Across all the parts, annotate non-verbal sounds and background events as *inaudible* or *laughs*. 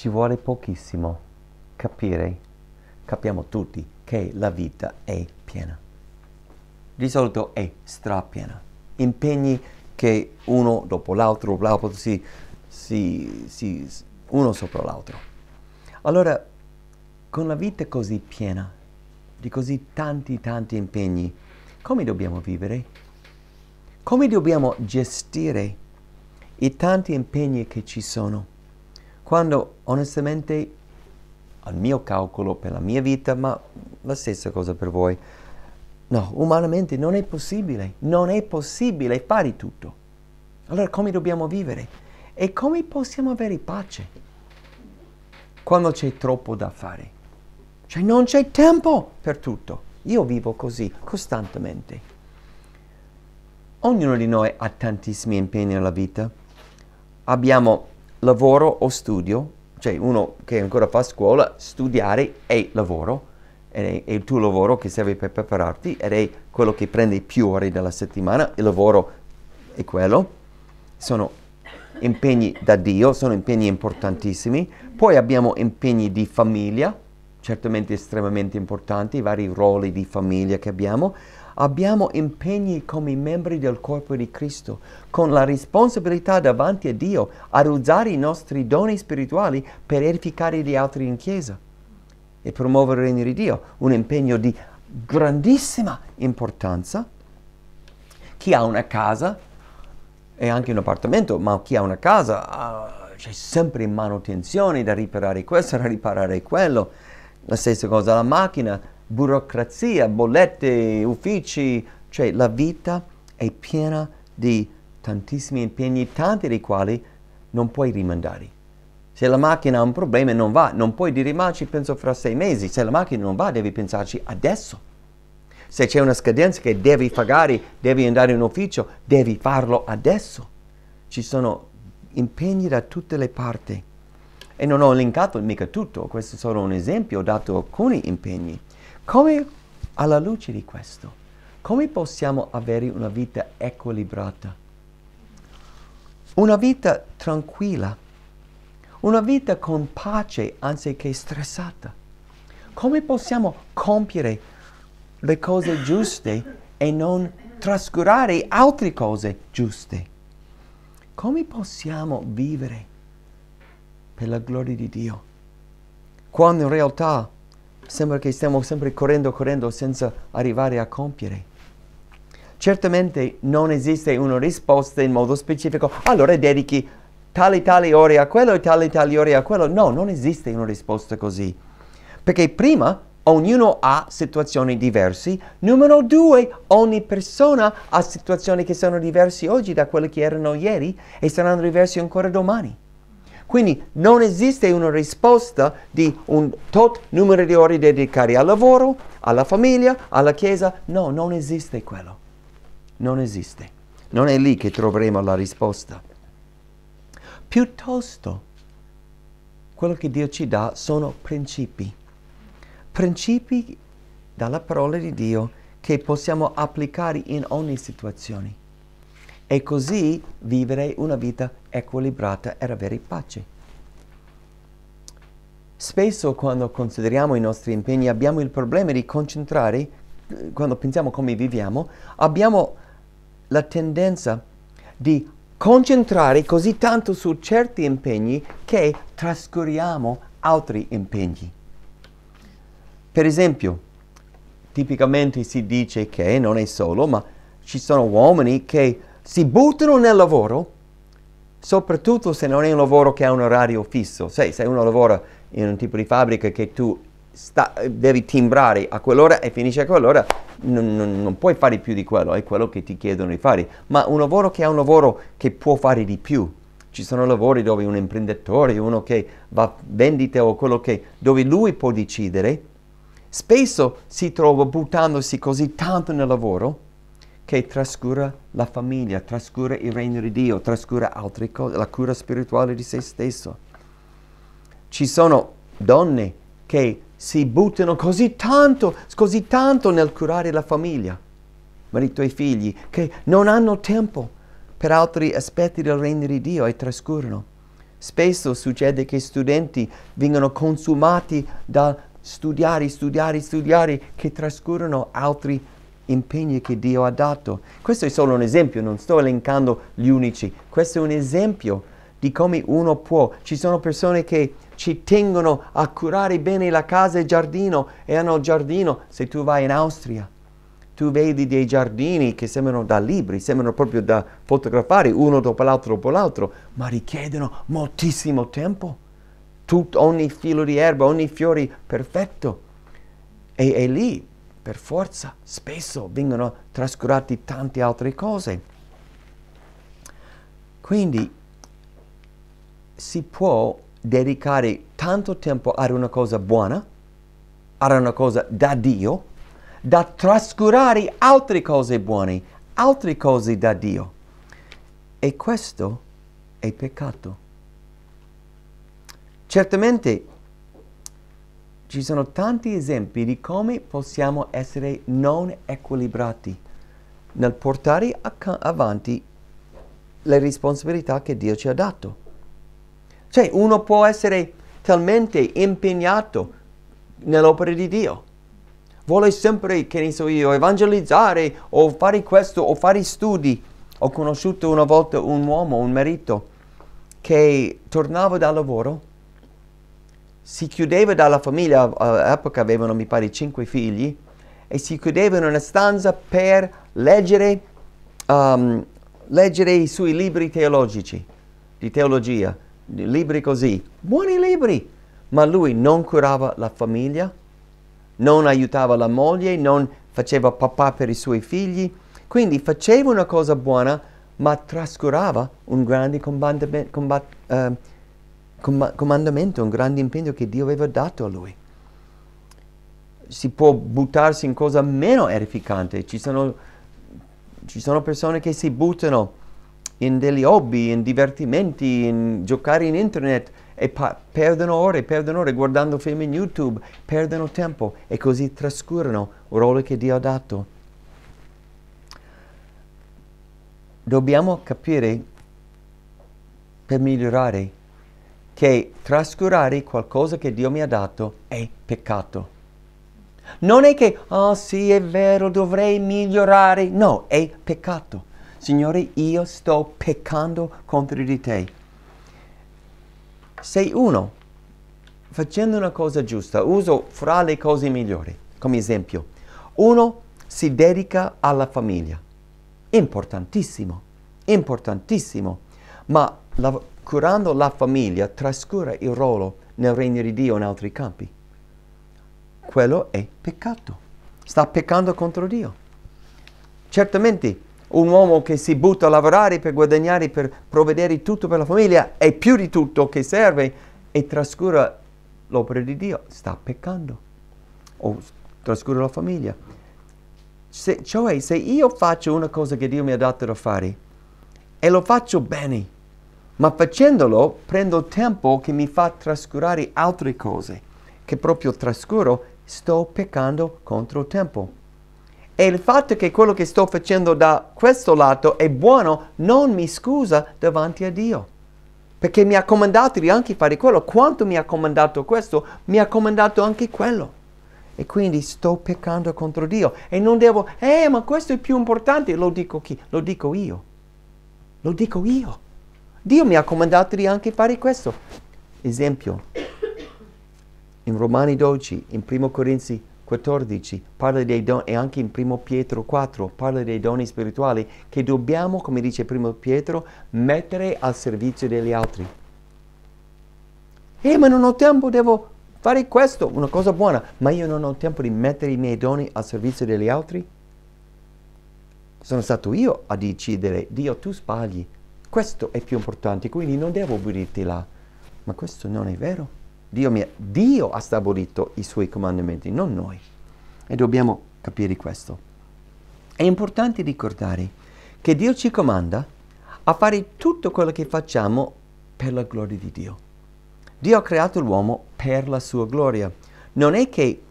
ci vuole pochissimo capire, capiamo tutti che la vita è piena. Di solito è strapiena. Impegni che uno dopo l'altro, l'altro si, si, si, uno sopra l'altro. Allora, con la vita così piena, di così tanti, tanti impegni, come dobbiamo vivere? Come dobbiamo gestire i tanti impegni che ci sono? quando onestamente al mio calcolo per la mia vita, ma la stessa cosa per voi, no, umanamente non è possibile, non è possibile fare tutto. Allora come dobbiamo vivere? E come possiamo avere pace quando c'è troppo da fare? Cioè non c'è tempo per tutto. Io vivo così, costantemente. Ognuno di noi ha tantissimi impegni nella vita. Abbiamo lavoro o studio, cioè uno che ancora fa scuola, studiare è lavoro, è, è il tuo lavoro che serve per prepararti ed è quello che prende più ore della settimana, il lavoro è quello, sono impegni da Dio, sono impegni importantissimi, poi abbiamo impegni di famiglia, certamente estremamente importanti, vari ruoli di famiglia che abbiamo, abbiamo impegni come membri del corpo di Cristo, con la responsabilità davanti a Dio ad usare i nostri doni spirituali per edificare gli altri in Chiesa e promuovere il regno di Dio, un impegno di grandissima importanza. Chi ha una casa e anche un appartamento, ma chi ha una casa ah, c'è sempre in manutenzione da riparare questo, da riparare quello. La stessa cosa la macchina, burocrazia, bollette, uffici, cioè la vita è piena di tantissimi impegni, tanti dei quali non puoi rimandare. Se la macchina ha un problema e non va, non puoi dire ma ci penso fra sei mesi. Se la macchina non va, devi pensarci adesso. Se c'è una scadenza che devi pagare, devi andare in ufficio, devi farlo adesso. Ci sono impegni da tutte le parti. E non ho elencato mica tutto, questo è solo un esempio, ho dato alcuni impegni. Come, alla luce di questo, come possiamo avere una vita equilibrata? Una vita tranquilla, una vita con pace anziché stressata. Come possiamo compiere le cose giuste e non trascurare altre cose giuste? Come possiamo vivere per la gloria di Dio quando in realtà sembra che stiamo sempre correndo, correndo senza arrivare a compiere. Certamente non esiste una risposta in modo specifico, allora dedichi tali tali ore a quello e tali tali ore a quello. No, non esiste una risposta così. Perché prima ognuno ha situazioni diverse. Numero due, ogni persona ha situazioni che sono diverse oggi da quelle che erano ieri e saranno diverse ancora domani. Quindi non esiste una risposta di un tot numero di ore dedicate al lavoro, alla famiglia, alla chiesa. No, non esiste quello. Non esiste. Non è lì che troveremo la risposta. Piuttosto, quello che Dio ci dà sono principi. Principi dalla parola di Dio che possiamo applicare in ogni situazione e così vivere una vita equilibrata e avere pace. Spesso quando consideriamo i nostri impegni abbiamo il problema di concentrare, quando pensiamo come viviamo, abbiamo la tendenza di concentrare così tanto su certi impegni che trascuriamo altri impegni. Per esempio, tipicamente si dice che non è solo, ma ci sono uomini che si buttano nel lavoro soprattutto se non è un lavoro che ha un orario fisso. Sei, se uno lavora in un tipo di fabbrica che tu sta, devi timbrare a quell'ora e finisce a quell'ora, non, non, non, puoi fare più di quello, è quello che ti chiedono di fare. Ma un lavoro che è un lavoro che può fare di più. Ci sono lavori dove un imprenditore, uno che va a vendita o quello che, dove lui può decidere, spesso si trova buttandosi così tanto nel lavoro che trascura la famiglia, trascura il regno di Dio, trascura altre cose, la cura spirituale di se stesso. Ci sono donne che si buttano così tanto, così tanto nel curare la famiglia, marito e figli, che non hanno tempo per altri aspetti del regno di Dio e trascurano. Spesso succede che studenti vengono consumati da studiare, studiare, studiare, che trascurano altri aspetti impegni che Dio ha dato. Questo è solo un esempio, non sto elencando gli unici, questo è un esempio di come uno può. Ci sono persone che ci tengono a curare bene la casa e il giardino e hanno il giardino. Se tu vai in Austria, tu vedi dei giardini che sembrano da libri, sembrano proprio da fotografare uno dopo l'altro dopo l'altro, ma richiedono moltissimo tempo. Tut, ogni filo di erba, ogni fiore perfetto. E, e lì per forza spesso vengono trascurati tante altre cose. Quindi si può dedicare tanto tempo ad una cosa buona, ad una cosa da Dio, da trascurare altre cose buone, altre cose da Dio. E questo è peccato. Certamente ci sono tanti esempi di come possiamo essere non equilibrati nel portare avanti le responsabilità che Dio ci ha dato. Cioè uno può essere talmente impegnato nell'opera di Dio. Vuole sempre, che ne so io, evangelizzare o fare questo o fare studi. Ho conosciuto una volta un uomo, un marito, che tornava dal lavoro si chiudeva dalla famiglia, eh, all'epoca avevano mi pare cinque figli, e si chiudeva in una stanza per leggere, um, leggere i suoi libri teologici, di teologia, libri così, buoni libri, ma lui non curava la famiglia, non aiutava la moglie, non faceva papà per i suoi figli, quindi faceva una cosa buona, ma trascurava un grande combattimento. Combat, uh, com- comandamento, un grande impegno che Dio aveva dato a lui. Si può buttarsi in cosa meno edificante, ci sono, ci sono persone che si buttano in degli hobby, in divertimenti, in giocare in internet e pa- perdono ore, perdono ore guardando film in YouTube, perdono tempo e così trascurano il ruolo che Dio ha dato. Dobbiamo capire per migliorare che trascurare qualcosa che Dio mi ha dato è peccato. Non è che, oh sì, è vero, dovrei migliorare. No, è peccato. Signore, io sto peccando contro di te. Se uno, facendo una cosa giusta, uso fra le cose migliori, come esempio, uno si dedica alla famiglia. Importantissimo, importantissimo. Ma la, curando la famiglia, trascura il ruolo nel regno di Dio in altri campi. Quello è peccato. Sta peccando contro Dio. Certamente un uomo che si butta a lavorare per guadagnare, per provvedere tutto per la famiglia e più di tutto che serve e trascura l'opera di Dio, sta peccando o trascura la famiglia. Se, cioè, se io faccio una cosa che Dio mi ha dato da fare e lo faccio bene, ma facendolo prendo tempo che mi fa trascurare altre cose, che proprio trascuro sto peccando contro tempo. E il fatto che quello che sto facendo da questo lato è buono non mi scusa davanti a Dio. Perché mi ha comandato di anche fare quello. Quanto mi ha comandato questo, mi ha comandato anche quello. E quindi sto peccando contro Dio. E non devo, eh, ma questo è più importante. Lo dico chi? Lo dico io. Lo dico io. Dio mi ha comandato di anche fare questo. Esempio, in Romani 12, in 1 Corinzi 14 parla dei doni e anche in 1 Pietro 4 parla dei doni spirituali che dobbiamo, come dice 1 Pietro, mettere al servizio degli altri. Eh, ma non ho tempo, devo fare questo, una cosa buona, ma io non ho tempo di mettere i miei doni al servizio degli altri? Sono stato io a decidere, Dio tu sbagli, questo è più importante, quindi non devo obbedire là. Ma questo non è vero. Dio, mia, Dio ha stabilito i suoi comandamenti, non noi. E dobbiamo capire questo. È importante ricordare che Dio ci comanda a fare tutto quello che facciamo per la gloria di Dio. Dio ha creato l'uomo per la sua gloria. Non è che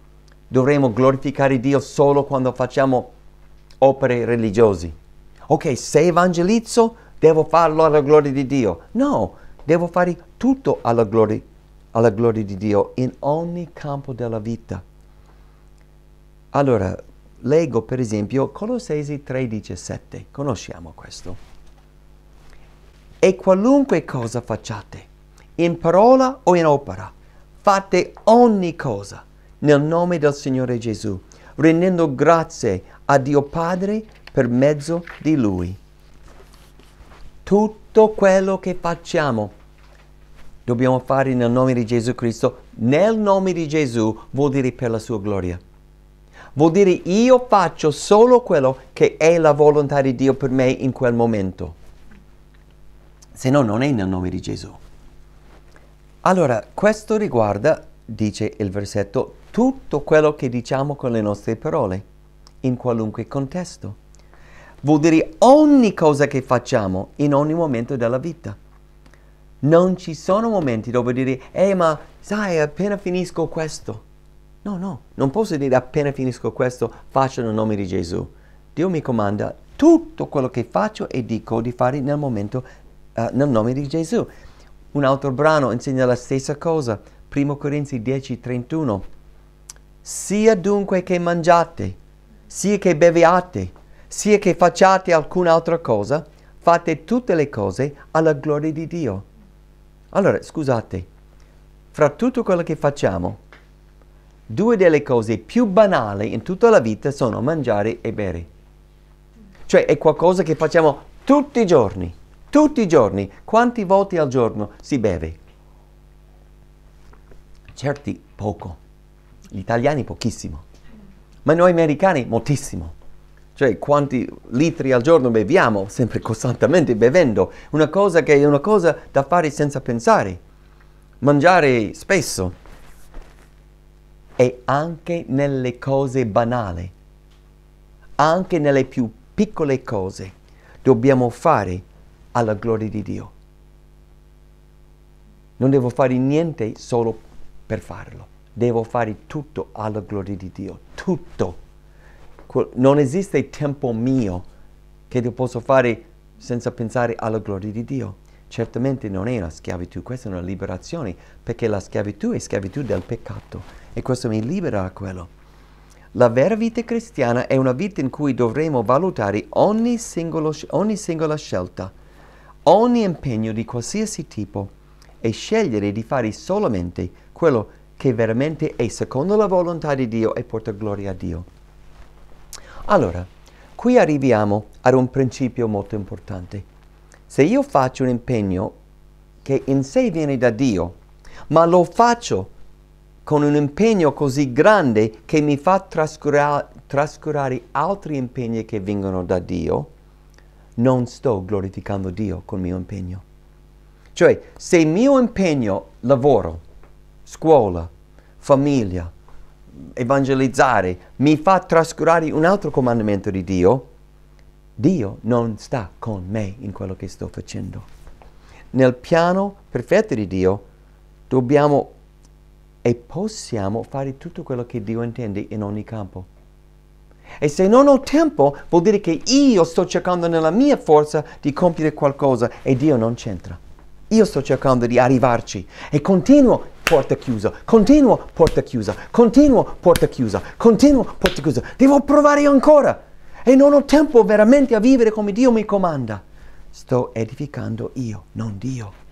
dovremo glorificare Dio solo quando facciamo opere religiose. Ok, se evangelizzo, devo farlo alla gloria di Dio. No, devo fare tutto alla gloria, alla gloria di Dio in ogni campo della vita. Allora, leggo per esempio Colossesi 3:17, conosciamo questo. E qualunque cosa facciate, in parola o in opera, fate ogni cosa nel nome del Signore Gesù, rendendo grazie a Dio Padre per mezzo di Lui tutto quello che facciamo dobbiamo fare nel nome di Gesù Cristo. Nel nome di Gesù vuol dire per la sua gloria. Vuol dire io faccio solo quello che è la volontà di Dio per me in quel momento. Se no non è nel nome di Gesù. Allora, questo riguarda, dice il versetto, tutto quello che diciamo con le nostre parole, in qualunque contesto vuol dire ogni cosa che facciamo in ogni momento della vita. Non ci sono momenti dove dire, eh ma sai, appena finisco questo. No, no, non posso dire appena finisco questo faccio nel nome di Gesù. Dio mi comanda tutto quello che faccio e dico di fare nel momento, uh, nel nome di Gesù. Un altro brano insegna la stessa cosa, 1 Corinzi 10, 31. Sia dunque che mangiate, sia che beviate, sia che facciate alcun'altra cosa, fate tutte le cose alla gloria di Dio. Allora, scusate, fra tutto quello che facciamo, due delle cose più banali in tutta la vita sono mangiare e bere. Cioè è qualcosa che facciamo tutti i giorni, tutti i giorni, quante volte al giorno si beve? Certi poco, gli italiani pochissimo, ma noi americani moltissimo cioè quanti litri al giorno beviamo, sempre costantemente bevendo, una cosa che è una cosa da fare senza pensare, mangiare spesso e anche nelle cose banali, anche nelle più piccole cose dobbiamo fare alla gloria di Dio. Non devo fare niente solo per farlo, devo fare tutto alla gloria di Dio, tutto non esiste tempo mio che io posso fare senza pensare alla gloria di Dio. Certamente non è una schiavitù, questa è una liberazione, perché la schiavitù è schiavitù del peccato e questo mi libera da quello. La vera vita cristiana è una vita in cui dovremo valutare ogni, singolo, ogni singola scelta, ogni impegno di qualsiasi tipo e scegliere di fare solamente quello che veramente è secondo la volontà di Dio e porta gloria a Dio. Allora, qui arriviamo ad un principio molto importante. Se io faccio un impegno che in sé viene da Dio, ma lo faccio con un impegno così grande che mi fa trascura trascurare altri impegni che vengono da Dio, non sto glorificando Dio col mio impegno. Cioè, se il mio impegno, lavoro, scuola, famiglia, evangelizzare mi fa trascurare un altro comandamento di Dio, Dio non sta con me in quello che sto facendo. Nel piano perfetto di Dio dobbiamo e possiamo fare tutto quello che Dio intende in ogni campo. E se non ho tempo, vuol dire che io sto cercando nella mia forza di compiere qualcosa e Dio non c'entra. Io sto cercando di arrivarci e continuo porta chiusa, continuo, porta chiusa, continuo, porta chiusa, continuo, porta chiusa. Devo provare ancora e non ho tempo veramente a vivere come Dio mi comanda. Sto edificando io, non Dio.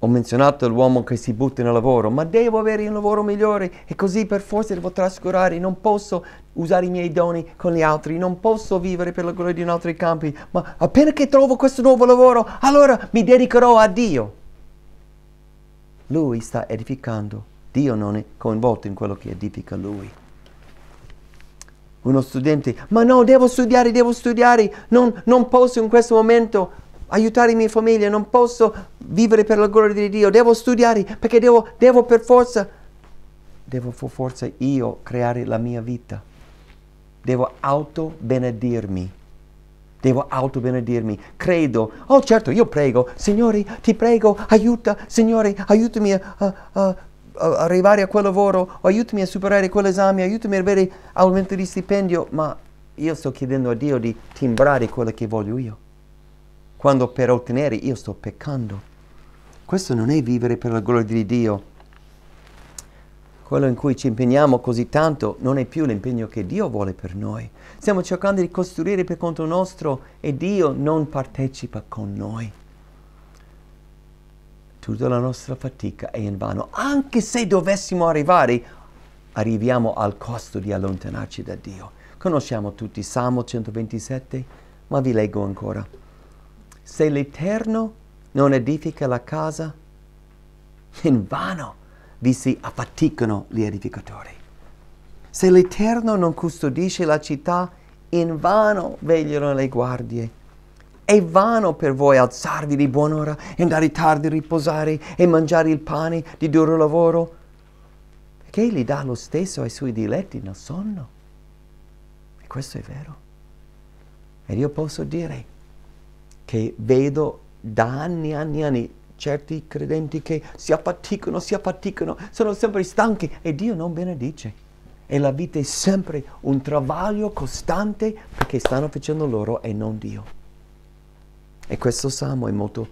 Ho menzionato l'uomo che si butta nel lavoro, ma devo avere un lavoro migliore e così per forza devo trascurare, non posso usare i miei doni con gli altri, non posso vivere per la gloria di altri campi, ma appena che trovo questo nuovo lavoro, allora mi dedicherò a Dio lui sta edificando, Dio non è coinvolto in quello che edifica lui. Uno studente, ma no, devo studiare, devo studiare, non, non posso in questo momento aiutare mia famiglia, non posso vivere per la gloria di Dio, devo studiare perché devo, devo per forza, devo per forza io creare la mia vita, devo auto benedirmi Devo autobenedirmi. Credo. Oh certo, io prego. Signori, ti prego, aiuta. Signore, aiutami a, a, a, arrivare a quel lavoro. Aiutami a superare quell'esame. Aiutami a avere aumento di stipendio. Ma io sto chiedendo a Dio di timbrare quello che voglio io. Quando per ottenere io sto peccando. Questo non è vivere per la gloria di Dio quello in cui ci impegniamo così tanto non è più l'impegno che Dio vuole per noi. Stiamo cercando di costruire per conto nostro e Dio non partecipa con noi. Tutta la nostra fatica è in vano, anche se dovessimo arrivare, arriviamo al costo di allontanarci da Dio. Conosciamo tutti Salmo 127, ma vi leggo ancora. Se l'Eterno non edifica la casa, in vano vi si affaticano gli edificatori. Se l'Eterno non custodisce la città, in vano vegliano le guardie. È vano per voi alzarvi di buon'ora, andare tardi a riposare e mangiare il pane di duro lavoro, perché Egli dà lo stesso ai suoi diletti nel sonno. E questo è vero. Ed io posso dire che vedo da anni e anni e anni certi credenti che si affaticano, si affaticano, sono sempre stanchi e Dio non benedice. E la vita è sempre un travaglio costante perché stanno facendo loro e non Dio. E questo Salmo è molto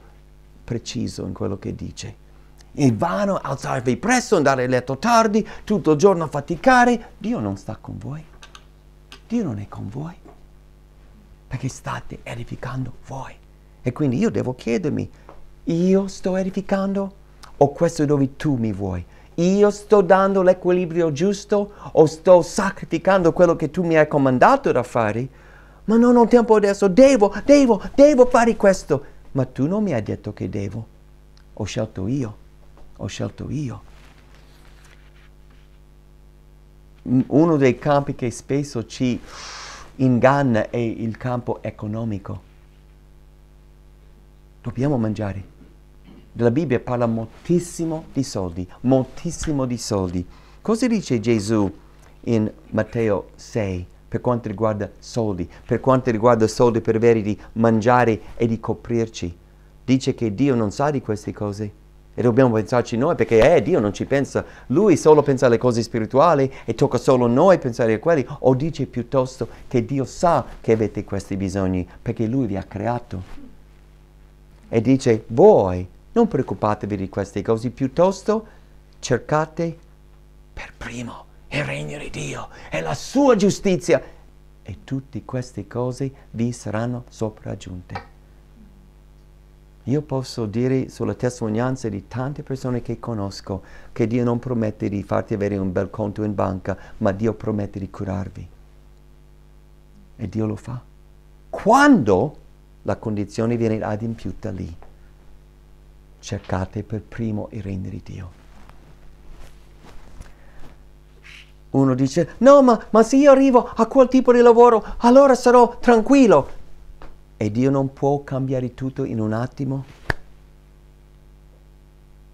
preciso in quello che dice. È vano alzarvi presto, andare a letto tardi, tutto il giorno a faticare. Dio non sta con voi. Dio non è con voi. Perché state edificando voi. E quindi io devo chiedermi, io sto edificando o questo è dove tu mi vuoi? Io sto dando l'equilibrio giusto o sto sacrificando quello che tu mi hai comandato da fare? Ma non ho tempo adesso, devo, devo, devo fare questo. Ma tu non mi hai detto che devo. Ho scelto io, ho scelto io. Uno dei campi che spesso ci inganna è il campo economico. Dobbiamo mangiare la Bibbia parla moltissimo di soldi, moltissimo di soldi. Cosa dice Gesù in Matteo 6 per quanto riguarda soldi, per quanto riguarda soldi per avere di mangiare e di coprirci? Dice che Dio non sa di queste cose e dobbiamo pensarci noi perché eh, Dio non ci pensa, Lui solo pensa alle cose spirituali e tocca solo noi pensare a quelli, o dice piuttosto che Dio sa che avete questi bisogni perché Lui vi ha creato. E dice voi non preoccupatevi di queste cose, piuttosto cercate per primo il regno di Dio e la sua giustizia e tutte queste cose vi saranno sopraggiunte. Io posso dire sulla testimonianza di tante persone che conosco che Dio non promette di farti avere un bel conto in banca, ma Dio promette di curarvi. E Dio lo fa. Quando la condizione viene adempiuta lì cercate per primo il regno di Dio. Uno dice, no, ma, ma se io arrivo a quel tipo di lavoro, allora sarò tranquillo. E Dio non può cambiare tutto in un attimo.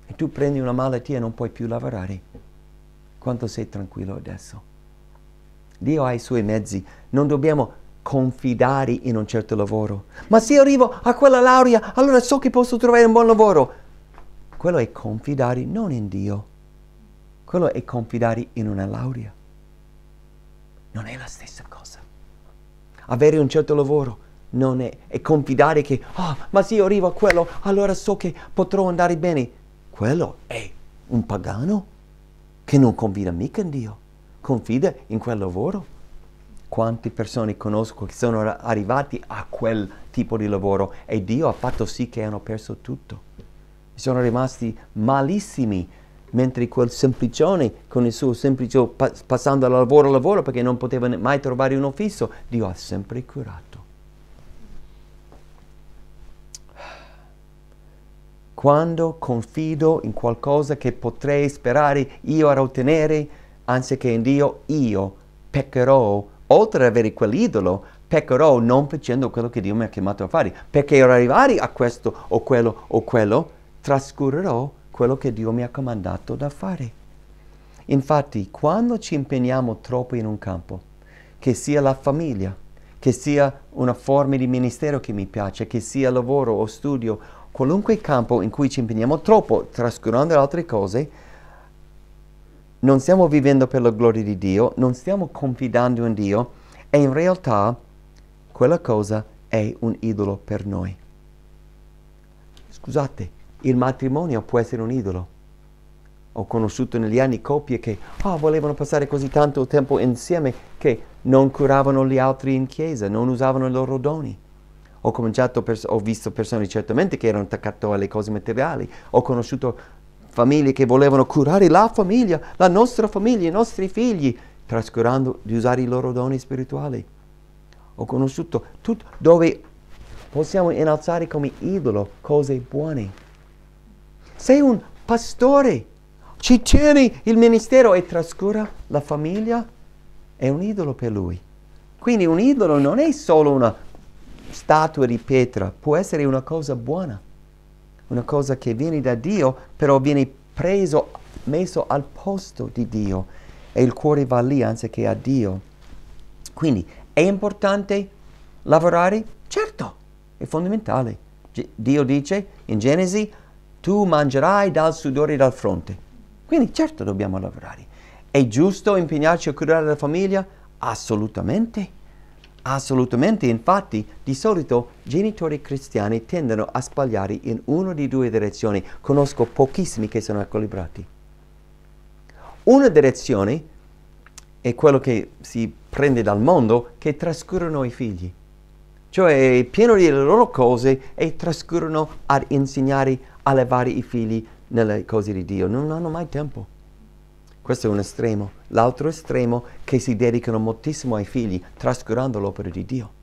E tu prendi una malattia e non puoi più lavorare. Quanto sei tranquillo adesso? Dio ha i suoi mezzi, non dobbiamo confidare in un certo lavoro. Ma se io arrivo a quella laurea, allora so che posso trovare un buon lavoro quello è confidare non in Dio, quello è confidare in una laurea. Non è la stessa cosa. Avere un certo lavoro non è, è confidare che, ah, oh, ma se io arrivo a quello, allora so che potrò andare bene. Quello è un pagano che non confida mica in Dio, confida in quel lavoro. Quante persone conosco che sono arrivati a quel tipo di lavoro e Dio ha fatto sì che hanno perso tutto sono rimasti malissimi, mentre quel semplicione con il suo semplice passando da lavoro a lavoro perché non poteva mai trovare un ufficio, Dio ha sempre curato. Quando confido in qualcosa che potrei sperare io a ottenere, anziché in Dio, io peccherò, oltre ad avere quell'idolo, peccherò non facendo quello che Dio mi ha chiamato a fare, perché arrivare a questo o quello o quello, trascurerò quello che Dio mi ha comandato da fare. Infatti, quando ci impegniamo troppo in un campo, che sia la famiglia, che sia una forma di ministero che mi piace, che sia lavoro o studio, qualunque campo in cui ci impegniamo troppo, trascurando altre cose, non stiamo vivendo per la gloria di Dio, non stiamo confidando in Dio e in realtà quella cosa è un idolo per noi. Scusate, il matrimonio può essere un idolo. Ho conosciuto negli anni coppie che oh, volevano passare così tanto tempo insieme che non curavano gli altri in chiesa, non usavano i loro doni. Ho, pers- ho visto persone certamente che erano attaccate alle cose materiali, ho conosciuto famiglie che volevano curare la famiglia, la nostra famiglia, i nostri figli, trascurando di usare i loro doni spirituali. Ho conosciuto tutto dove possiamo innalzare come idolo cose buone sei un pastore, ci tieni il ministero e trascura la famiglia, è un idolo per lui. Quindi un idolo non è solo una statua di pietra, può essere una cosa buona, una cosa che viene da Dio, però viene preso, messo al posto di Dio e il cuore va lì anziché a Dio. Quindi è importante lavorare? Certo, è fondamentale. G- Dio dice in Genesi tu mangerai dal sudore dal fronte. Quindi certo dobbiamo lavorare. È giusto impegnarci a curare la famiglia? Assolutamente. Assolutamente, infatti, di solito genitori cristiani tendono a sbagliare in una di due direzioni. Conosco pochissimi che sono equilibrati. Una direzione è quello che si prende dal mondo, che trascurano i figli. Cioè, pieno di loro cose e trascurano ad insegnare a levare i figli nelle cose di Dio, non hanno mai tempo. Questo è un estremo. L'altro estremo è che si dedicano moltissimo ai figli, trascurando l'opera di Dio.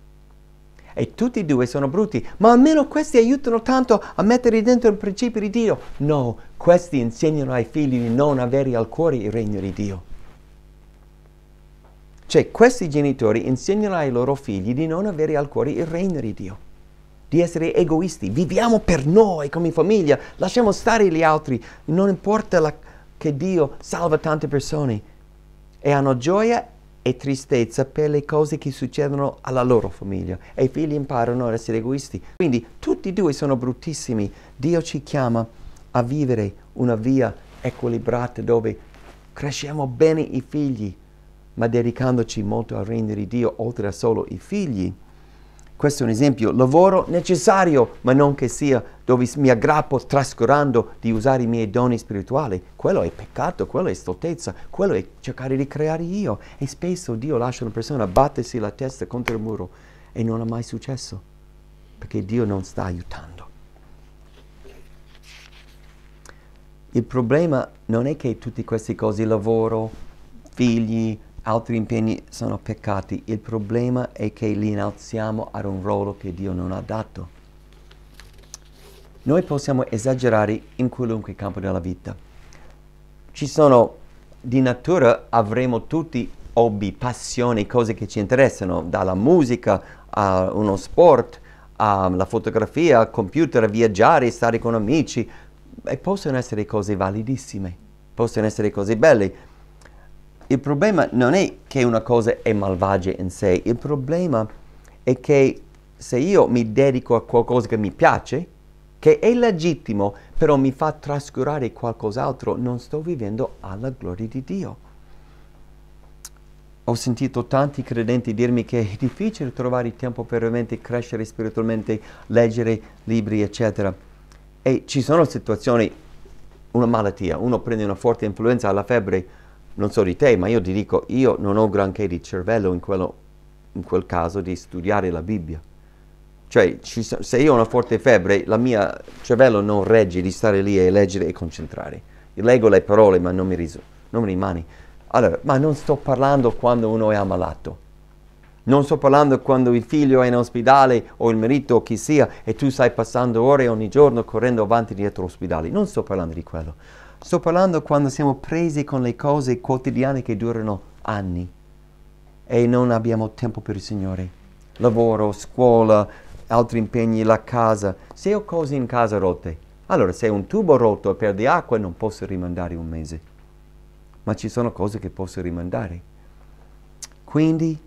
E tutti e due sono brutti, ma almeno questi aiutano tanto a mettere dentro il principio di Dio. No, questi insegnano ai figli di non avere al cuore il regno di Dio. Cioè, questi genitori insegnano ai loro figli di non avere al cuore il regno di Dio di essere egoisti, viviamo per noi come famiglia, lasciamo stare gli altri, non importa la, che Dio salva tante persone e hanno gioia e tristezza per le cose che succedono alla loro famiglia e i figli imparano ad essere egoisti. Quindi tutti e due sono bruttissimi, Dio ci chiama a vivere una via equilibrata dove cresciamo bene i figli, ma dedicandoci molto a rendere Dio oltre a solo i figli. Questo è un esempio, lavoro necessario, ma non che sia dove mi aggrappo trascurando di usare i miei doni spirituali. Quello è peccato, quello è stoltezza, quello è cercare di creare io. E spesso Dio lascia una persona battersi la testa contro il muro e non è mai successo, perché Dio non sta aiutando. Il problema non è che tutte queste cose, lavoro, figli, altri impegni sono peccati. Il problema è che li innalziamo ad un ruolo che Dio non ha dato. Noi possiamo esagerare in qualunque campo della vita. Ci sono, di natura avremo tutti hobby, passioni, cose che ci interessano, dalla musica a uno sport, alla fotografia, al computer, viaggiare, stare con amici. E possono essere cose validissime, possono essere cose belle, il problema non è che una cosa è malvagia in sé, il problema è che se io mi dedico a qualcosa che mi piace, che è legittimo, però mi fa trascurare qualcos'altro, non sto vivendo alla gloria di Dio. Ho sentito tanti credenti dirmi che è difficile trovare il tempo per veramente crescere spiritualmente, leggere libri, eccetera. E ci sono situazioni, una malattia, uno prende una forte influenza alla febbre, non so di te, ma io ti dico, io non ho granché di cervello in, quello, in quel caso di studiare la Bibbia. Cioè, ci, se io ho una forte febbre, la mia cervello non regge di stare lì e leggere e concentrare. Io leggo le parole, ma non mi, riso, non mi rimane. Allora, ma non sto parlando quando uno è ammalato. Non sto parlando quando il figlio è in ospedale o il marito o chi sia e tu stai passando ore ogni giorno correndo avanti e dietro l'ospedale. Non sto parlando di quello. Sto parlando quando siamo presi con le cose quotidiane che durano anni e non abbiamo tempo per il Signore. Lavoro, scuola, altri impegni, la casa. Se ho cose in casa rotte, allora se un tubo rotto e perdi acqua non posso rimandare un mese. Ma ci sono cose che posso rimandare. Quindi,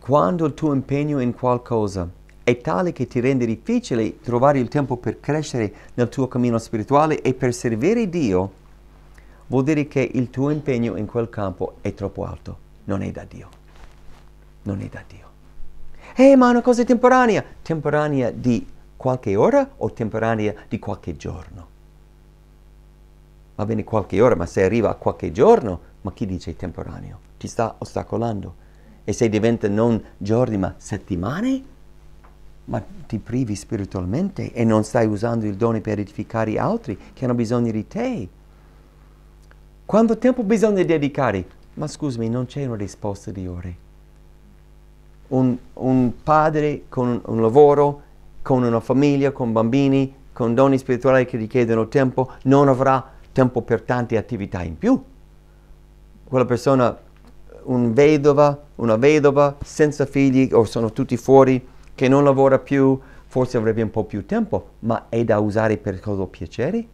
quando il tuo impegno in qualcosa è tale che ti rende difficile trovare il tempo per crescere nel tuo cammino spirituale e per servire Dio, vuol dire che il tuo impegno in quel campo è troppo alto, non è da Dio. Non è da Dio. Eh, ma è una cosa temporanea! Temporanea di qualche ora o temporanea di qualche giorno? Va bene qualche ora, ma se arriva a qualche giorno, ma chi dice temporaneo? Ti sta ostacolando. E se diventa non giorni ma settimane? ma ti privi spiritualmente e non stai usando il dono per edificare altri che hanno bisogno di te. Quanto tempo bisogna dedicare? Ma scusami, non c'è una risposta di ore. Un, un padre con un, un lavoro, con una famiglia, con bambini, con doni spirituali che richiedono tempo, non avrà tempo per tante attività in più. Quella persona, un vedova, una vedova, senza figli o sono tutti fuori, che non lavora più, forse avrebbe un po' più tempo, ma è da usare per cosa piacere?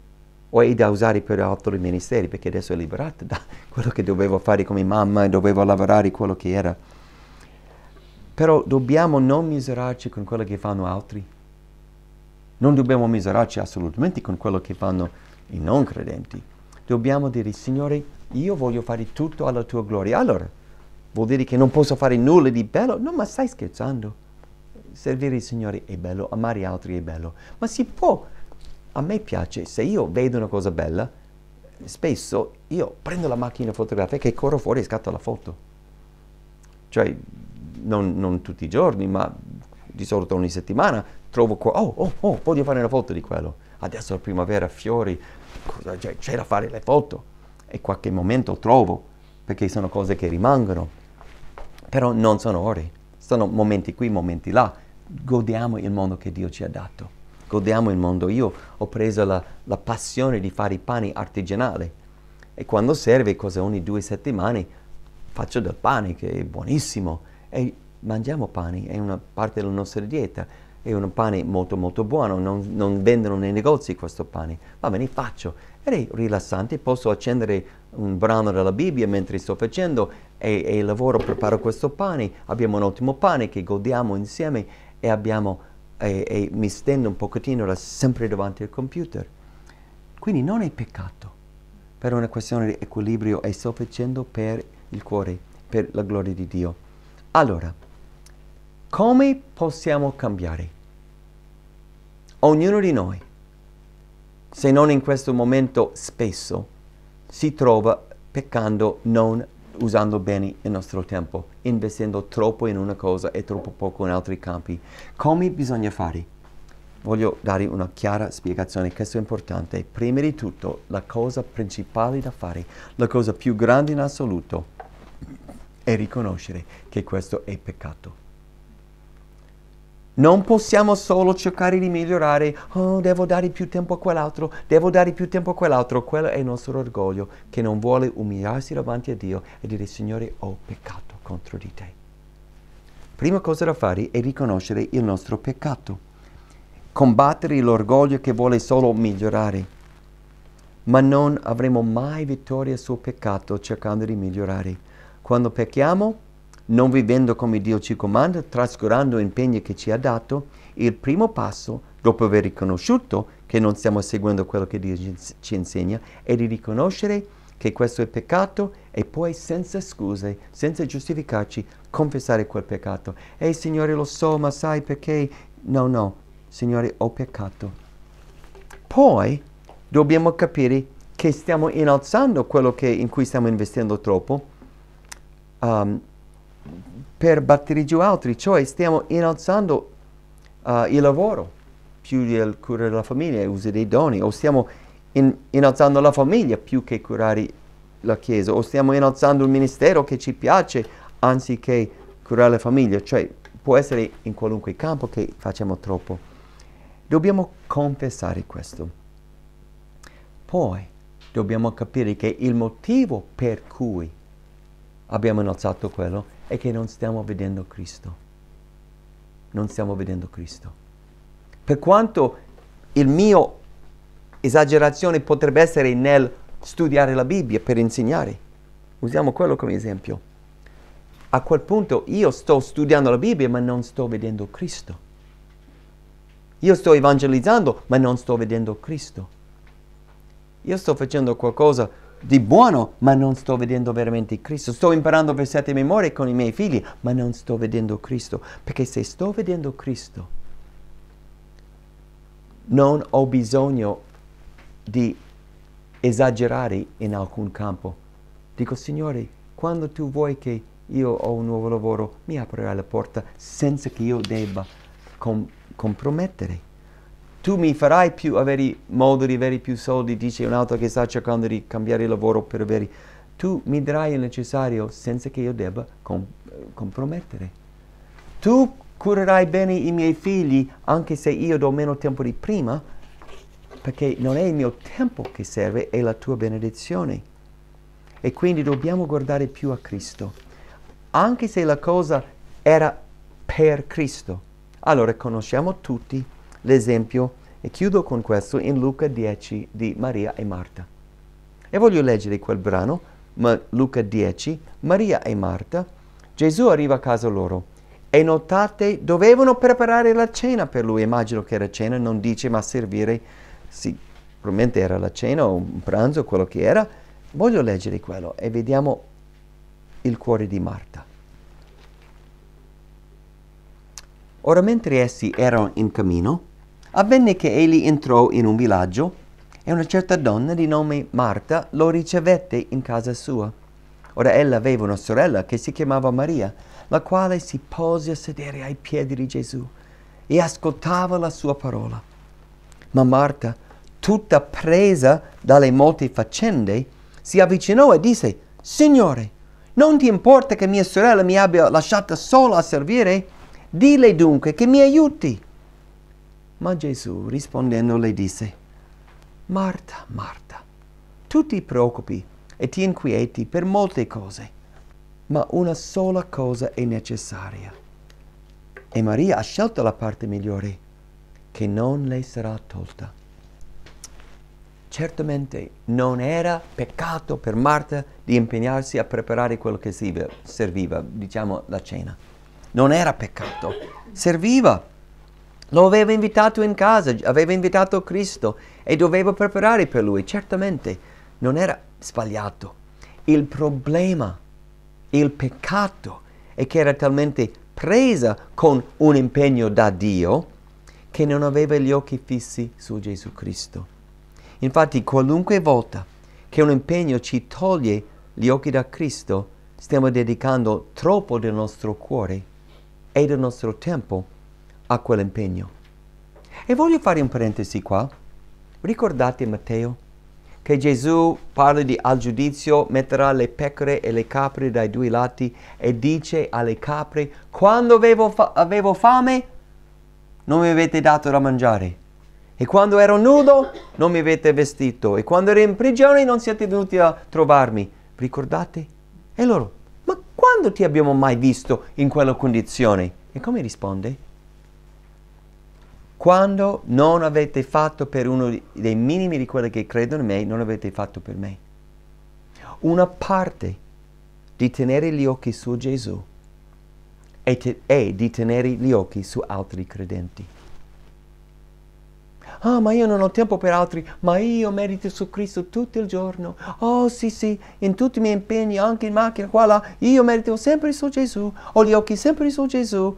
O è da usare per altri ministeri, perché adesso è liberata da *laughs* quello che dovevo fare come mamma, e dovevo lavorare quello che era. Però dobbiamo non misurarci con quello che fanno altri. Non dobbiamo misurarci assolutamente con quello che fanno i non credenti. Dobbiamo dire, Signore, io voglio fare tutto alla tua gloria. Allora, vuol dire che non posso fare nulla di bello? No, ma stai scherzando servire il Signore è bello, amare altri è bello, ma si può, a me piace, se io vedo una cosa bella, spesso io prendo la macchina fotografica e corro fuori e scatto la foto. Cioè, non, non tutti i giorni, ma di solito ogni settimana trovo qua, oh, oh, oh, voglio fare una foto di quello. Adesso è primavera, fiori, cosa, cioè, c'è da fare le foto. E qualche momento trovo, perché sono cose che rimangono. Però non sono ore, sono momenti qui, momenti là godiamo il mondo che Dio ci ha dato. Godiamo il mondo. Io ho preso la, la passione di fare i pani artigianali e quando serve, cosa ogni due settimane, faccio del pane che è buonissimo e mangiamo pane, è una parte della nostra dieta, è un pane molto molto buono, non, non vendono nei negozi questo pane, va bene, faccio. Ed è rilassante, posso accendere un brano della Bibbia mentre sto facendo e, e lavoro, preparo questo pane, abbiamo un ottimo pane che godiamo insieme e abbiamo, eh, e mi stendo un pochettino sempre davanti al computer. Quindi non è peccato, per una questione di equilibrio e sto facendo per il cuore, per la gloria di Dio. Allora, come possiamo cambiare? Ognuno di noi, se non in questo momento spesso, si trova peccando non usando bene il nostro tempo, investendo troppo in una cosa e troppo poco in altri campi. Come bisogna fare? Voglio dare una chiara spiegazione, questo è importante. Prima di tutto, la cosa principale da fare, la cosa più grande in assoluto, è riconoscere che questo è peccato non possiamo solo cercare di migliorare, oh, devo dare più tempo a quell'altro, devo dare più tempo a quell'altro. Quello è il nostro orgoglio che non vuole umiliarsi davanti a Dio e dire Signore ho peccato contro di te. Prima cosa da fare è riconoscere il nostro peccato, combattere l'orgoglio che vuole solo migliorare, ma non avremo mai vittoria sul peccato cercando di migliorare. Quando pecchiamo non vivendo come Dio ci comanda, trascurando impegni che ci ha dato, il primo passo, dopo aver riconosciuto che non stiamo seguendo quello che Dio ci insegna, è di riconoscere che questo è peccato e poi senza scuse, senza giustificarci, confessare quel peccato. Ehi Signore lo so, ma sai perché? No, no, Signore ho peccato. Poi dobbiamo capire che stiamo innalzando quello che, in cui stiamo investendo troppo. Um, per battere giù altri, cioè stiamo innalzando uh, il lavoro più del cura della famiglia e uso dei doni, o stiamo in, innalzando la famiglia più che curare la Chiesa, o stiamo innalzando il ministero che ci piace anziché curare la famiglia, cioè può essere in qualunque campo che facciamo troppo. Dobbiamo confessare questo. Poi dobbiamo capire che il motivo per cui abbiamo innalzato quello, è che non stiamo vedendo Cristo. Non stiamo vedendo Cristo. Per quanto il mio esagerazione potrebbe essere nel studiare la Bibbia per insegnare, usiamo quello come esempio. A quel punto io sto studiando la Bibbia ma non sto vedendo Cristo. Io sto evangelizzando ma non sto vedendo Cristo. Io sto facendo qualcosa di buono, ma non sto vedendo veramente Cristo. Sto imparando versetti a memoria con i miei figli, ma non sto vedendo Cristo. Perché se sto vedendo Cristo, non ho bisogno di esagerare in alcun campo. Dico, Signore, quando tu vuoi che io ho un nuovo lavoro, mi aprirai la porta senza che io debba com- compromettere tu mi farai più avere modo di avere più soldi, dice un altro che sta cercando di cambiare lavoro per avere, tu mi darai il necessario senza che io debba com- compromettere. Tu curerai bene i miei figli anche se io do meno tempo di prima, perché non è il mio tempo che serve, è la tua benedizione. E quindi dobbiamo guardare più a Cristo, anche se la cosa era per Cristo. Allora conosciamo tutti l'esempio, e chiudo con questo, in Luca 10 di Maria e Marta. E voglio leggere quel brano, ma Luca 10, Maria e Marta. Gesù arriva a casa loro e notate, dovevano preparare la cena per lui. Immagino che era cena non dice ma servire, sì, probabilmente era la cena o un pranzo, quello che era. Voglio leggere quello e vediamo il cuore di Marta. Ora mentre essi erano in cammino, Avvenne che egli entrò in un villaggio e una certa donna di nome Marta lo ricevette in casa sua. Ora ella aveva una sorella che si chiamava Maria, la quale si pose a sedere ai piedi di Gesù e ascoltava la sua parola. Ma Marta, tutta presa dalle molte faccende, si avvicinò e disse, Signore, non ti importa che mia sorella mi abbia lasciata sola a servire? Dile dunque che mi aiuti. Ma Gesù rispondendo le disse, Marta, Marta, tu ti preoccupi e ti inquieti per molte cose, ma una sola cosa è necessaria. E Maria ha scelto la parte migliore, che non le sarà tolta. Certamente non era peccato per Marta di impegnarsi a preparare quello che serviva, diciamo la cena. Non era peccato, serviva lo aveva invitato in casa, aveva invitato Cristo e doveva preparare per lui, certamente non era sbagliato. Il problema, il peccato, è che era talmente presa con un impegno da Dio che non aveva gli occhi fissi su Gesù Cristo. Infatti qualunque volta che un impegno ci toglie gli occhi da Cristo, stiamo dedicando troppo del nostro cuore e del nostro tempo a quell'impegno. E voglio fare un parentesi qua. Ricordate Matteo che Gesù parla di al giudizio metterà le pecore e le capre dai due lati e dice alle capre quando avevo, fa- avevo fame non mi avete dato da mangiare e quando ero nudo non mi avete vestito e quando ero in prigione non siete venuti a trovarmi. Ricordate? E loro, ma quando ti abbiamo mai visto in quella condizione? E come risponde? Quando non avete fatto per uno dei minimi di quelli che credono in me, non avete fatto per me. Una parte di tenere gli occhi su Gesù è, te, e di tenere gli occhi su altri credenti. Ah, ma io non ho tempo per altri, ma io merito su Cristo tutto il giorno. Oh, sì, sì, in tutti i miei impegni, anche in macchina, qua, là, io merito sempre su Gesù, ho gli occhi sempre su Gesù,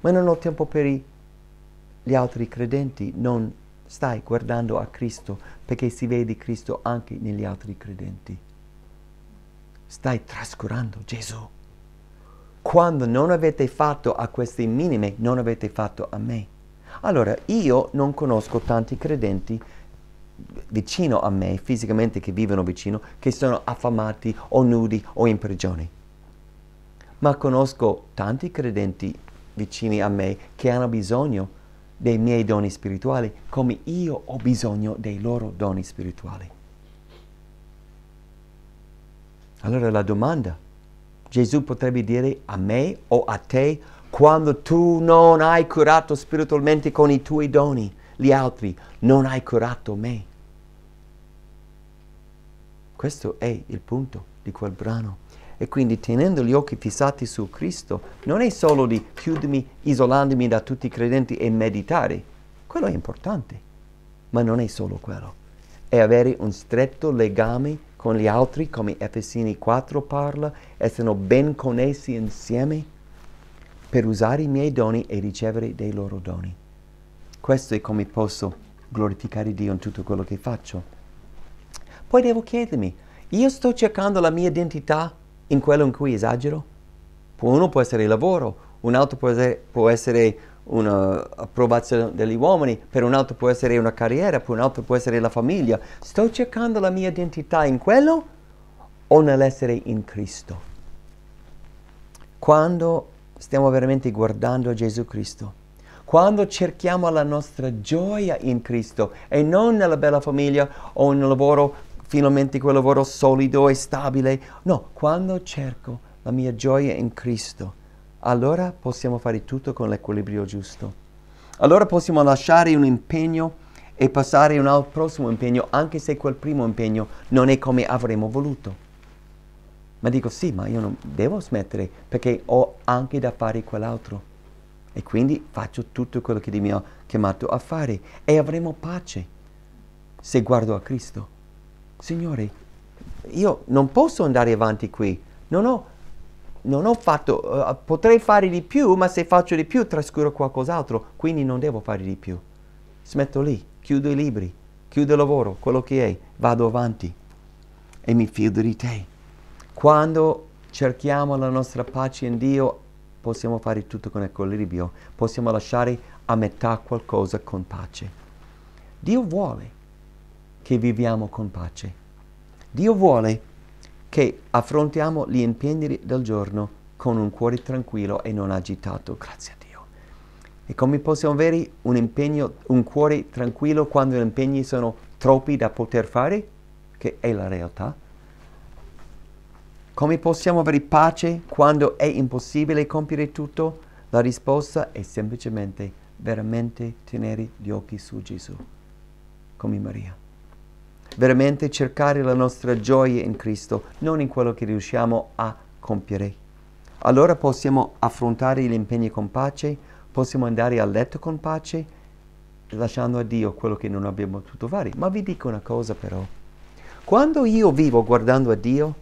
ma non ho tempo per i gli altri credenti non stai guardando a Cristo perché si vede Cristo anche negli altri credenti. Stai trascurando Gesù. Quando non avete fatto a queste minime, non avete fatto a me. Allora, io non conosco tanti credenti vicino a me, fisicamente che vivono vicino, che sono affamati o nudi o in prigione. Ma conosco tanti credenti vicini a me che hanno bisogno di dei miei doni spirituali come io ho bisogno dei loro doni spirituali. Allora la domanda, Gesù potrebbe dire a me o a te, quando tu non hai curato spiritualmente con i tuoi doni, gli altri, non hai curato me. Questo è il punto di quel brano. E quindi tenendo gli occhi fissati su Cristo non è solo di chiudermi, isolandomi da tutti i credenti e meditare. Quello è importante, ma non è solo quello. È avere un stretto legame con gli altri, come Efesini 4 parla, essere ben connessi insieme per usare i miei doni e ricevere dei loro doni. Questo è come posso glorificare Dio in tutto quello che faccio. Poi devo chiedermi, io sto cercando la mia identità in quello in cui esagero? Uno può essere il lavoro, un altro può essere, può essere un'approvazione degli uomini, per un altro può essere una carriera, per un altro può essere la famiglia. Sto cercando la mia identità in quello o nell'essere in Cristo? Quando stiamo veramente guardando a Gesù Cristo, quando cerchiamo la nostra gioia in Cristo e non nella bella famiglia o nel lavoro finalmente quel lavoro solido e stabile. No, quando cerco la mia gioia in Cristo, allora possiamo fare tutto con l'equilibrio giusto. Allora possiamo lasciare un impegno e passare un altro, prossimo impegno, anche se quel primo impegno non è come avremmo voluto. Ma dico sì, ma io non devo smettere perché ho anche da fare quell'altro. E quindi faccio tutto quello che mi ha chiamato a fare e avremo pace se guardo a Cristo. Signore, io non posso andare avanti qui, non ho, non ho fatto, uh, potrei fare di più, ma se faccio di più trascuro qualcos'altro, quindi non devo fare di più. Smetto lì, chiudo i libri, chiudo il lavoro, quello che è, vado avanti e mi fido di te. Quando cerchiamo la nostra pace in Dio, possiamo fare tutto con equilibrio, possiamo lasciare a metà qualcosa con pace. Dio vuole che viviamo con pace. Dio vuole che affrontiamo gli impegni del giorno con un cuore tranquillo e non agitato, grazie a Dio. E come possiamo avere un, impegno, un cuore tranquillo quando gli impegni sono troppi da poter fare? Che è la realtà. Come possiamo avere pace quando è impossibile compiere tutto? La risposta è semplicemente veramente tenere gli occhi su Gesù, come Maria veramente cercare la nostra gioia in Cristo, non in quello che riusciamo a compiere. Allora possiamo affrontare gli impegni con pace, possiamo andare a letto con pace, lasciando a Dio quello che non abbiamo potuto fare. Ma vi dico una cosa però, quando io vivo guardando a Dio,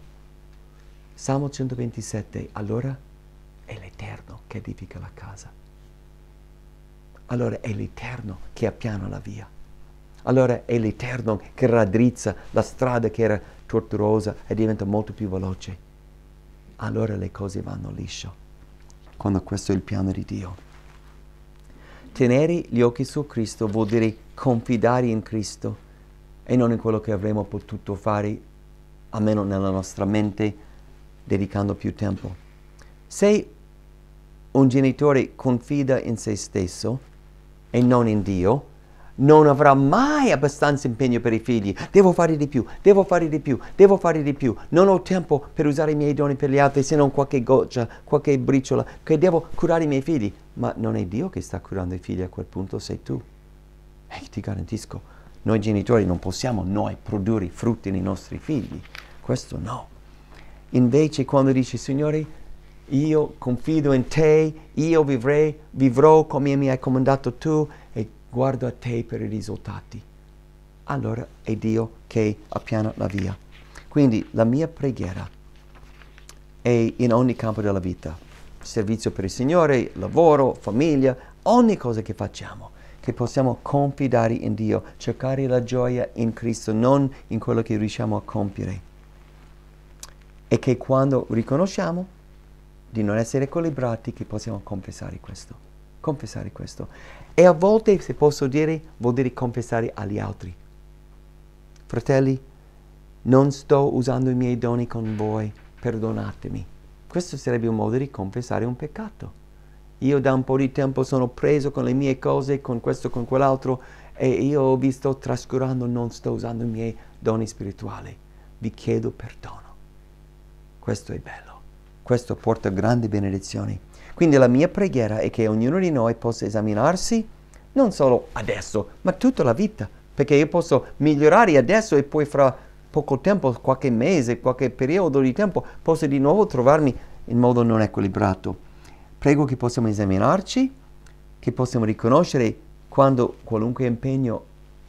Salmo 127, allora è l'Eterno che edifica la casa. Allora è l'Eterno che appiana la via allora è l'Eterno che raddrizza la strada che era tortuosa e diventa molto più veloce. Allora le cose vanno liscio, quando questo è il piano di Dio. Tenere gli occhi su Cristo vuol dire confidare in Cristo e non in quello che avremmo potuto fare, almeno nella nostra mente, dedicando più tempo. Se un genitore confida in se stesso e non in Dio, non avrà mai abbastanza impegno per i figli. Devo fare di più, devo fare di più, devo fare di più. Non ho tempo per usare i miei doni per gli altri se non qualche goccia, qualche briciola, che devo curare i miei figli. Ma non è Dio che sta curando i figli a quel punto, sei tu. E ti garantisco, noi genitori non possiamo noi produrre frutti nei nostri figli. Questo no. Invece quando dici, Signore, io confido in te, io vivrei, vivrò come mi hai comandato tu, guardo a te per i risultati. Allora è Dio che appiana la via. Quindi la mia preghiera è in ogni campo della vita, servizio per il Signore, lavoro, famiglia, ogni cosa che facciamo, che possiamo confidare in Dio, cercare la gioia in Cristo, non in quello che riusciamo a compiere. E che quando riconosciamo di non essere equilibrati, che possiamo confessare questo confessare questo. E a volte, se posso dire, vuol dire confessare agli altri. Fratelli, non sto usando i miei doni con voi, perdonatemi. Questo sarebbe un modo di confessare un peccato. Io da un po' di tempo sono preso con le mie cose, con questo, con quell'altro, e io vi sto trascurando, non sto usando i miei doni spirituali. Vi chiedo perdono. Questo è bello. Questo porta grandi benedizioni. Quindi la mia preghiera è che ognuno di noi possa esaminarsi non solo adesso, ma tutta la vita, perché io posso migliorare adesso e poi fra poco tempo, qualche mese, qualche periodo di tempo, posso di nuovo trovarmi in modo non equilibrato. Prego che possiamo esaminarci, che possiamo riconoscere quando qualunque impegno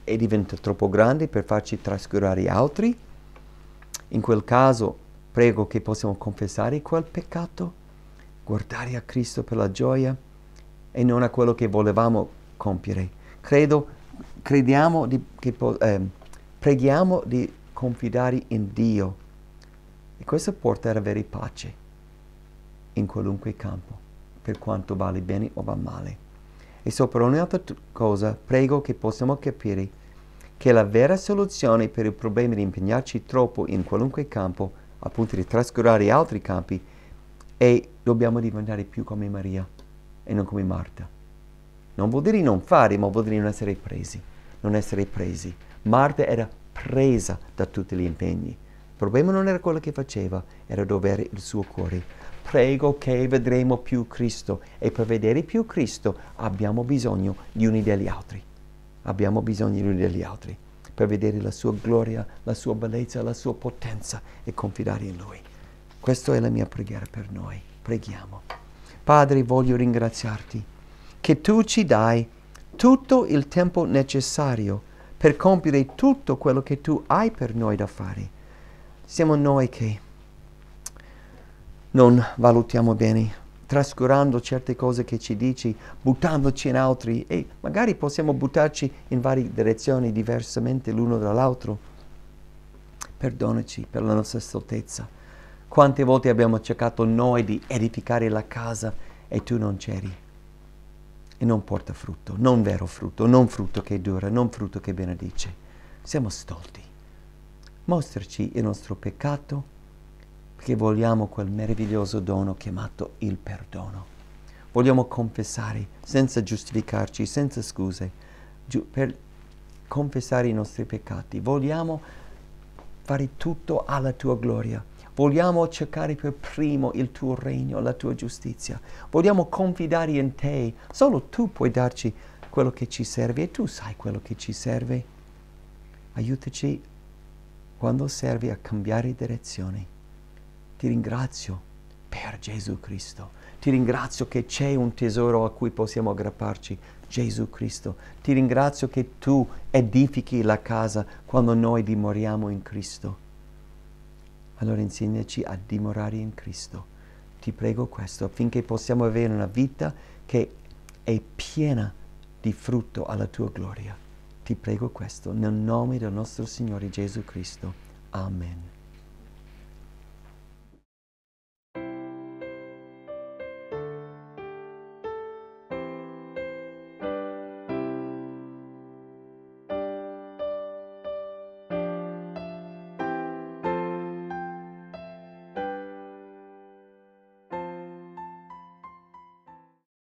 è diventa troppo grande per farci trascurare altri. In quel caso, prego che possiamo confessare quel peccato guardare a Cristo per la gioia e non a quello che volevamo compiere. Credo, crediamo di, che, eh, preghiamo di confidare in Dio e questo porta ad avere pace in qualunque campo, per quanto vale bene o va male. E sopra ogni altra cosa prego che possiamo capire che la vera soluzione per il problema di impegnarci troppo in qualunque campo, appunto di trascurare altri campi, e dobbiamo diventare più come Maria e non come Marta. Non vuol dire non fare, ma vuol dire non essere presi, non essere presi. Marta era presa da tutti gli impegni. Il problema non era quello che faceva, era dovere il suo cuore. Prego che vedremo più Cristo e per vedere più Cristo abbiamo bisogno gli uni degli altri. Abbiamo bisogno gli uni degli altri per vedere la sua gloria, la sua bellezza, la sua potenza e confidare in Lui. Questa è la mia preghiera per noi. Preghiamo. Padre, voglio ringraziarti che tu ci dai tutto il tempo necessario per compiere tutto quello che tu hai per noi da fare. Siamo noi che non valutiamo bene, trascurando certe cose che ci dici, buttandoci in altri e magari possiamo buttarci in varie direzioni diversamente l'uno dall'altro. Perdonaci per la nostra stoltezza quante volte abbiamo cercato noi di edificare la casa e tu non c'eri? E non porta frutto, non vero frutto, non frutto che dura, non frutto che benedice. Siamo stolti. Mostraci il nostro peccato perché vogliamo quel meraviglioso dono chiamato il perdono. Vogliamo confessare senza giustificarci, senza scuse, giu- per confessare i nostri peccati. Vogliamo fare tutto alla tua gloria Vogliamo cercare per primo il tuo regno, la tua giustizia. Vogliamo confidare in te. Solo tu puoi darci quello che ci serve e tu sai quello che ci serve. Aiutaci quando servi a cambiare direzione. Ti ringrazio per Gesù Cristo. Ti ringrazio che c'è un tesoro a cui possiamo aggrapparci, Gesù Cristo. Ti ringrazio che tu edifichi la casa quando noi dimoriamo in Cristo. Allora insegnaci a dimorare in Cristo. Ti prego questo affinché possiamo avere una vita che è piena di frutto alla tua gloria. Ti prego questo nel nome del nostro Signore Gesù Cristo. Amen.